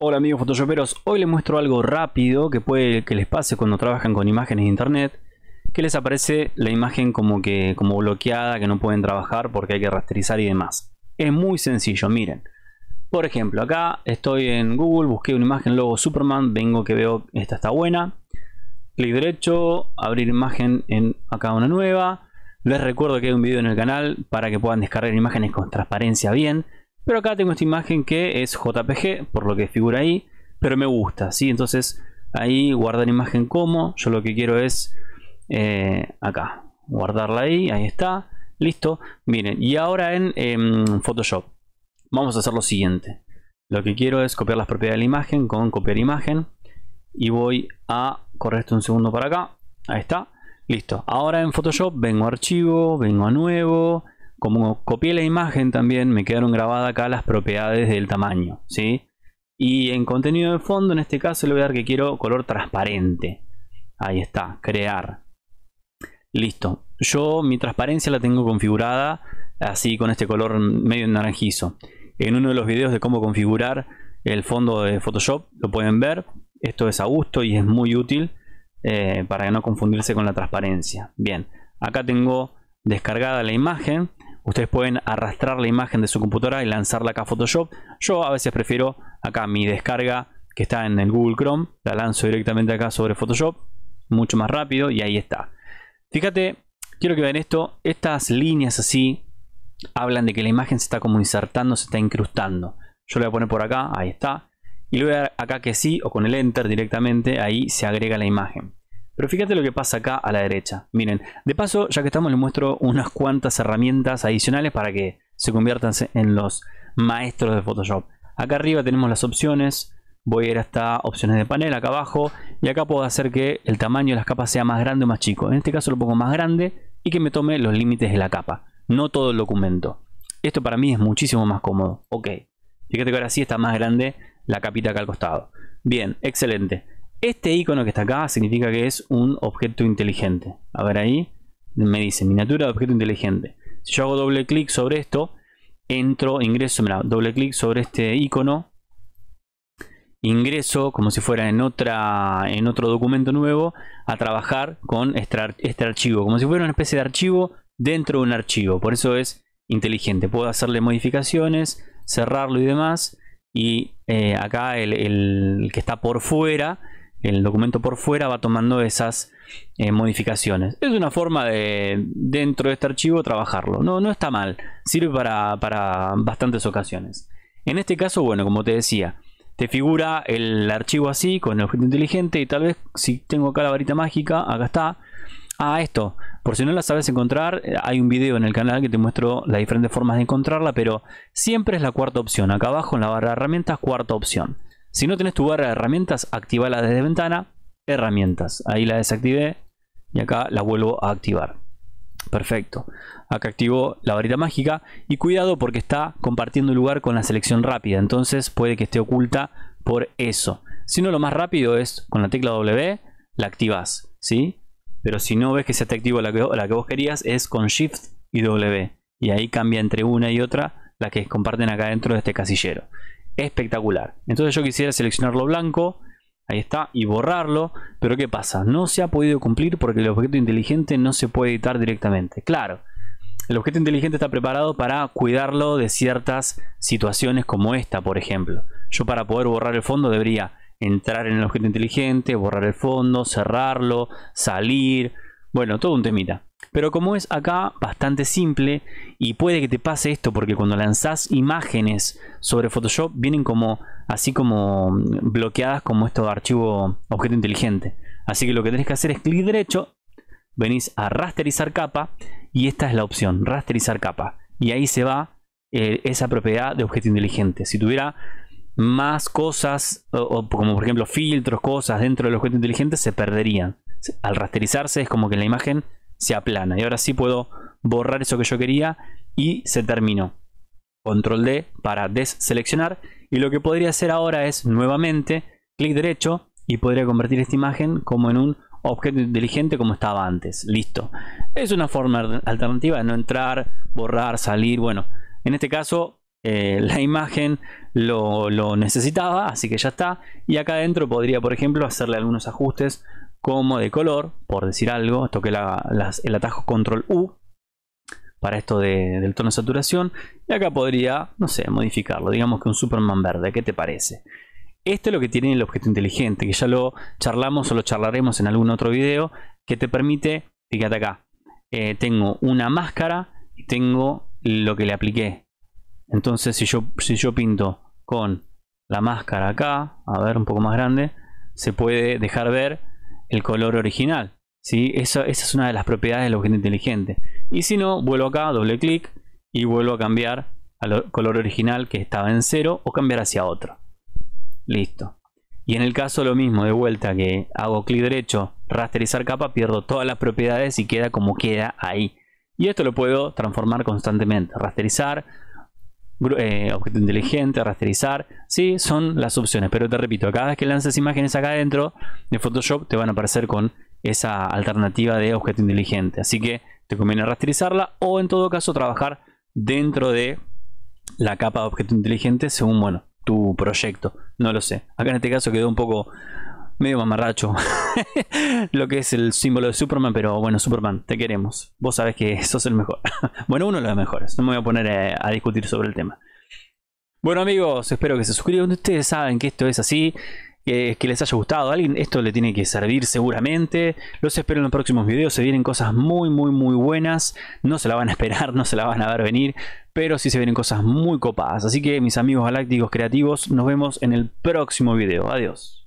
Hola amigos photoshoperos, hoy les muestro algo rápido que puede que les pase cuando trabajan con imágenes de internet que les aparece la imagen como que como bloqueada, que no pueden trabajar porque hay que rasterizar y demás. Es muy sencillo, miren. Por ejemplo, acá estoy en Google, busqué una imagen logo Superman, vengo que veo esta está buena. Clic derecho, abrir imagen en acá una nueva. Les recuerdo que hay un video en el canal para que puedan descargar imágenes con transparencia bien. Pero acá tengo esta imagen que es JPG, por lo que figura ahí, pero me gusta, ¿sí? Entonces ahí guardar imagen como, yo lo que quiero es eh, acá, guardarla ahí, ahí está, listo. Miren, y ahora en em, Photoshop vamos a hacer lo siguiente. Lo que quiero es copiar las propiedades de la imagen con copiar imagen y voy a correr esto un segundo para acá, ahí está, listo. Ahora en Photoshop vengo a archivo, vengo a nuevo, como copié la imagen también, me quedaron grabadas acá las propiedades del tamaño, ¿sí? Y en contenido de fondo, en este caso, le voy a dar que quiero color transparente. Ahí está, crear. Listo. Yo mi transparencia la tengo configurada así con este color medio naranjizo. En uno de los videos de cómo configurar el fondo de Photoshop lo pueden ver. Esto es a gusto y es muy útil eh, para no confundirse con la transparencia. Bien, acá tengo descargada la imagen Ustedes pueden arrastrar la imagen de su computadora y lanzarla acá a Photoshop. Yo a veces prefiero acá mi descarga que está en el Google Chrome. La lanzo directamente acá sobre Photoshop. Mucho más rápido y ahí está. Fíjate, quiero que vean esto. Estas líneas así hablan de que la imagen se está como insertando, se está incrustando. Yo le voy a poner por acá, ahí está. Y le voy a dar acá que sí o con el Enter directamente, ahí se agrega la imagen. Pero fíjate lo que pasa acá a la derecha. Miren, de paso, ya que estamos, les muestro unas cuantas herramientas adicionales para que se conviertan en los maestros de Photoshop. Acá arriba tenemos las opciones. Voy a ir hasta opciones de panel, acá abajo. Y acá puedo hacer que el tamaño de las capas sea más grande o más chico. En este caso lo pongo más grande y que me tome los límites de la capa. No todo el documento. Esto para mí es muchísimo más cómodo. Ok. Fíjate que ahora sí está más grande la capita acá al costado. Bien, excelente. Este icono que está acá significa que es un objeto inteligente. A ver ahí, me dice miniatura de objeto inteligente. Si yo hago doble clic sobre esto, entro, ingreso, mira, doble clic sobre este icono, ingreso como si fuera en, otra, en otro documento nuevo a trabajar con este, este archivo, como si fuera una especie de archivo dentro de un archivo. Por eso es inteligente. Puedo hacerle modificaciones, cerrarlo y demás. Y eh, acá el que está por fuera el documento por fuera va tomando esas eh, modificaciones. Es una forma de, dentro de este archivo, trabajarlo. No, no está mal, sirve para, para bastantes ocasiones. En este caso, bueno, como te decía, te figura el archivo así, con el objeto inteligente, y tal vez si tengo acá la varita mágica, acá está. Ah, esto, por si no la sabes encontrar, hay un video en el canal que te muestro las diferentes formas de encontrarla, pero siempre es la cuarta opción. Acá abajo en la barra de herramientas, cuarta opción. Si no tenés tu barra de herramientas, activala desde ventana, herramientas. Ahí la desactivé y acá la vuelvo a activar. Perfecto. Acá activó la varita mágica y cuidado porque está compartiendo lugar con la selección rápida. Entonces puede que esté oculta por eso. Si no, lo más rápido es con la tecla W la activas. ¿sí? Pero si no ves que se te activa la que, la que vos querías es con Shift y W. Y ahí cambia entre una y otra la que comparten acá dentro de este casillero espectacular. Entonces yo quisiera seleccionar lo blanco, ahí está, y borrarlo, pero ¿qué pasa? No se ha podido cumplir porque el objeto inteligente no se puede editar directamente. Claro, el objeto inteligente está preparado para cuidarlo de ciertas situaciones como esta, por ejemplo. Yo para poder borrar el fondo debería entrar en el objeto inteligente, borrar el fondo, cerrarlo, salir, bueno, todo un temita. Pero como es acá bastante simple y puede que te pase esto porque cuando lanzás imágenes sobre Photoshop vienen como así como mm, bloqueadas como esto de archivo objeto inteligente. Así que lo que tenés que hacer es clic derecho, venís a rasterizar capa y esta es la opción, rasterizar capa. Y ahí se va eh, esa propiedad de objeto inteligente. Si tuviera más cosas, o, como por ejemplo filtros, cosas dentro del objeto inteligente, se perderían. Al rasterizarse es como que la imagen se aplana. Y ahora sí puedo borrar eso que yo quería y se terminó. Control D para deseleccionar. Y lo que podría hacer ahora es nuevamente clic derecho y podría convertir esta imagen como en un objeto inteligente como estaba antes. Listo. Es una forma alternativa de no entrar, borrar, salir. Bueno, en este caso eh, la imagen lo, lo necesitaba, así que ya está. Y acá adentro podría, por ejemplo, hacerle algunos ajustes como de color, por decir algo, toqué el atajo control U para esto del tono de saturación y acá podría, no sé, modificarlo, digamos que un Superman verde, ¿qué te parece? Este es lo que tiene el objeto inteligente, que ya lo charlamos o lo charlaremos en algún otro video, que te permite, fíjate acá, eh, tengo una máscara y tengo lo que le apliqué. Entonces si yo, si yo pinto con la máscara acá, a ver un poco más grande, se puede dejar ver el color original. si Esa, esa es una de las propiedades del objeto inteligente. Y si no, vuelvo acá, doble clic y vuelvo a cambiar al color original que estaba en cero o cambiar hacia otro. Listo. Y en el caso lo mismo, de vuelta que hago clic derecho, rasterizar capa, pierdo todas las propiedades y queda como queda ahí. Y esto lo puedo transformar constantemente, rasterizar, eh, objeto inteligente, rasterizar. Sí, son las opciones, pero te repito, cada vez que lanzas imágenes acá adentro de Photoshop te van a aparecer con esa alternativa de objeto inteligente. Así que te conviene rasterizarla o en todo caso trabajar dentro de la capa de objeto inteligente según, bueno, tu proyecto. No lo sé. Acá en este caso quedó un poco medio mamarracho lo que es el símbolo de Superman, pero bueno, Superman, te queremos. Vos sabés que sos el mejor. bueno, uno de los mejores. No me voy a poner eh, a, discutir sobre el tema. Bueno amigos, espero que se suscriban. Ustedes saben que esto es así. que les haya gustado a alguien. Esto le tiene que servir seguramente. Los espero en los próximos videos. Se vienen cosas muy, muy, muy buenas. No se la van a esperar, no se la van a ver venir. Pero sí se vienen cosas muy copadas. Así que mis amigos galácticos creativos, nos vemos en el próximo video. Adiós.